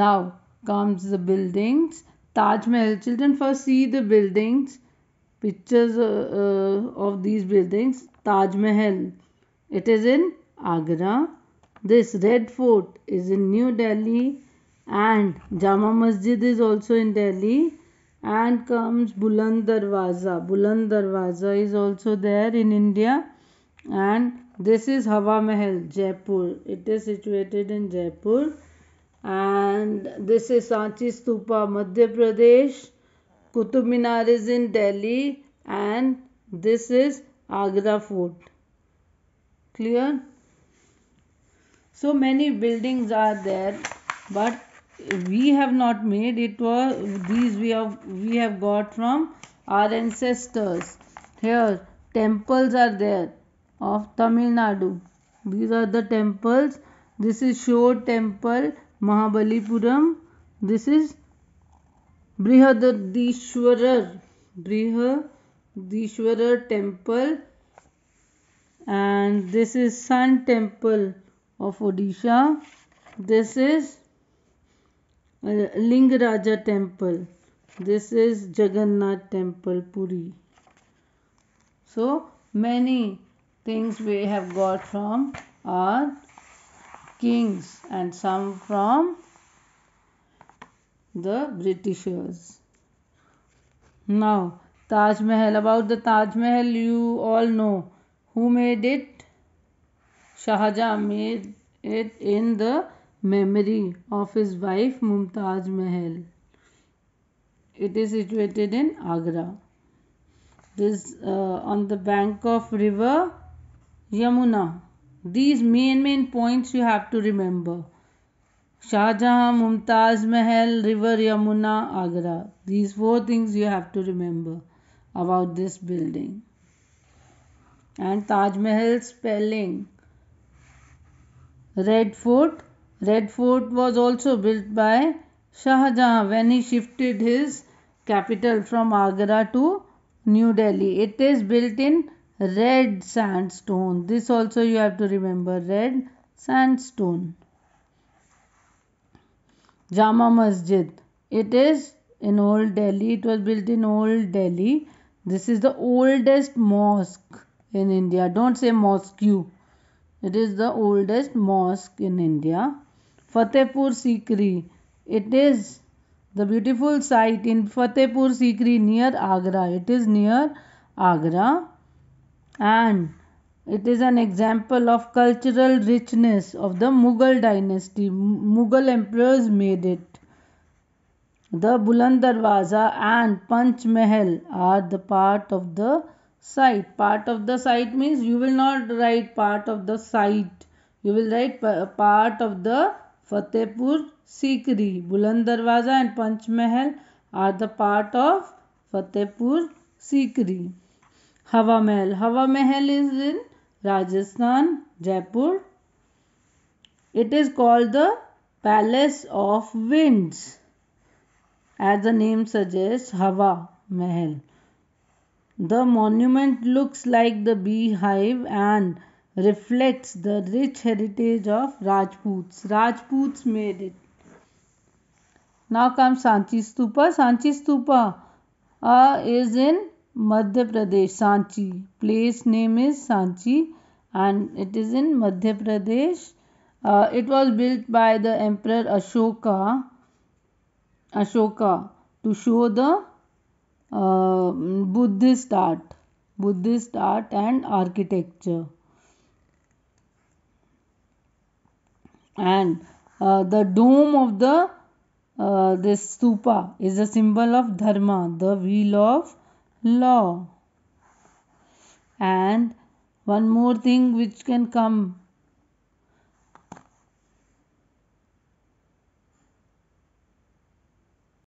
Now comes the buildings. Taj Mahal. Children first see the buildings, pictures uh, uh, of these buildings. Taj Mahal. It is in Agra. This Red Fort is in New Delhi and Jama Masjid is also in Delhi and comes Buland Darwaza. Buland Darwaza is also there in India and this is Hawa Mahal, Jaipur. It is situated in Jaipur and this is Sanchi Stupa, Madhya Pradesh. Qutub Minar is in Delhi, and this is Agra Fort. Clear? So many buildings are there, but we have not made it was these we have we have got from our ancestors. Here temples are there of Tamil Nadu. These are the temples. This is Shore Temple Mahabalipuram. This is Brihadadishwarar. Brihadadishwarar temple. And this is Sun temple of Odisha. This is uh, Lingaraja temple. This is Jagannath temple, Puri. So many things we have got from our kings and some from the Britishers. Now, Taj Mahal. About the Taj Mahal, you all know. Who made it? Shahjahan made it in the memory of his wife Mumtaz Mahal. It is situated in Agra. This uh, on the bank of river Yamuna. these main main points you have to remember Shahjahan, Mumtaz Mahal, River Yamuna, Agra. These four things you have to remember about this building. And Taj Mahal spelling. Red Fort. Red Fort was also built by Shahjahan when he shifted his capital from Agra to New Delhi. It is built in red sandstone this also you have to remember red sandstone jama masjid it is in old delhi it was built in old delhi this is the oldest mosque in india don't say mosque it is the oldest mosque in india fatehpur sikri it is the beautiful site in fatehpur sikri near agra it is near agra and it is an example of cultural richness of the Mughal dynasty. Mughal emperors made it. The Buland Darwaza and Panch Mahal are the part of the site. Part of the site means you will not write part of the site. You will write part of the Fatehpur Sikri. Buland Darwaza and Panch Mahal are the part of Fatehpur Sikri. हवा Mahal Hawa Mahal is in Rajasthan Jaipur it is called the palace of winds as the name suggest Hawa Mahal the monument looks like the beehive and reflects the rich heritage of Rajputs Rajput made it now come Sanchi stupa Sanchi stupa is in Madhya Pradesh, Sanchi. Place name is Sanchi and it is in Madhya Pradesh. Uh, it was built by the Emperor Ashoka, Ashoka to show the uh, Buddhist art, Buddhist art and architecture. And uh, the dome of the uh, this stupa is a symbol of dharma, the wheel of law and one more thing which can come